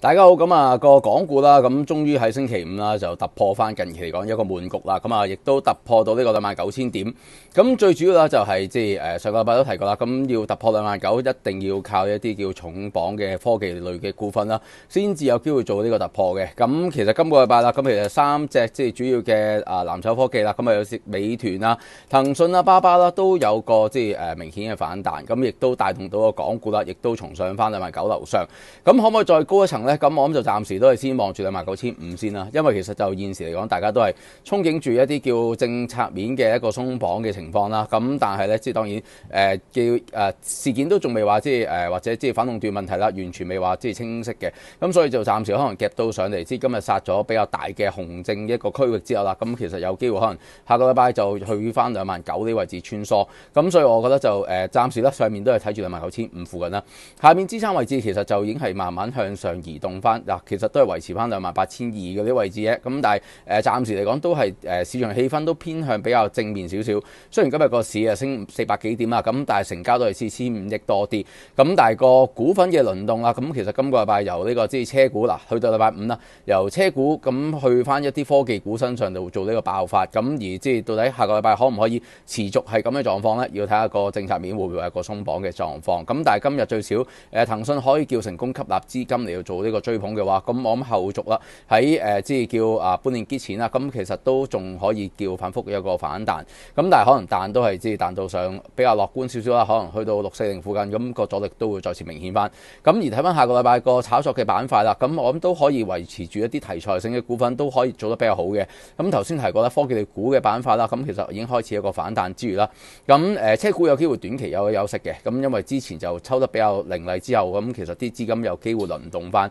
大家好，咁啊个港股啦，咁终于喺星期五啦就突破翻近期嚟讲一个闷局啦，咁啊亦都突破到呢个两万九千点。咁最主要啦就系即系诶上个礼拜都提过啦，咁要突破两万九，一定要靠一啲叫重磅嘅科技类嘅股份啦，先至有机会做呢个突破嘅。咁其实今个礼拜啦，咁其实三只即系主要嘅啊蓝筹科技啦，咁啊有美团啦、腾讯啊、巴巴啦都有个即系诶明显嘅反弹，咁亦都带动到个港股啦，亦都重上翻两万九楼上。咁可唔可以再高一层咁我諗就暫時都係先望住兩萬九千五先啦，因為其實就現時嚟講，大家都係憧憬住一啲叫政策面嘅一個鬆綁嘅情況啦。咁但係咧，即係當然誒叫誒事件都仲未話，即係誒或者即係反控斷問題啦，完全未話即係清晰嘅。咁所以就暫時可能夾到上嚟，即今日殺咗比較大嘅紅證一個區域之後啦。咁其實有機會可能下個禮拜就去翻兩萬九呢位置穿梭。咁所以我覺得就誒暫時咧上面都係睇住兩萬九千五附近啦。下面支撐位置其實就已經係慢慢向上移。動翻嗱，其實都係維持翻兩萬八千二嗰啲位置嘅，咁但係誒暫時嚟講都係誒市場氣氛都偏向比較正面少少。雖然今日個市啊升四百幾點啊，咁但係成交都係四千五億多啲。咁但係個股份嘅輪動啊，咁其實今個禮拜由呢個即係車股嗱，去到禮拜五啦，由車股咁去翻一啲科技股身上度做呢個爆發。咁而即係到底下個禮拜可唔可以持續係咁嘅狀況呢？要睇下個政策面會唔會有個鬆綁嘅狀況。咁但係今日最少誒騰訊可以叫成功吸納資金嚟到做。呢個追捧嘅話，咁我諗後續啦，喺誒即係叫啊半年結錢啦，咁其實都仲可以叫反覆一個反彈，咁但係可能彈都係即係彈到上比較樂觀少少啦，可能去到六四零附近，咁個阻力都會再次明顯翻。咁而睇翻下個禮拜個炒作嘅板塊啦，咁我諗都可以維持住一啲題材性嘅股份都可以做得比較好嘅。咁頭先提過啦，科技股嘅板塊啦，咁其實已經開始一個反彈之餘啦。咁誒，車股有機會短期有休息嘅，咁因為之前就抽得比較凌厲之後，咁其實啲資金有機會輪動翻。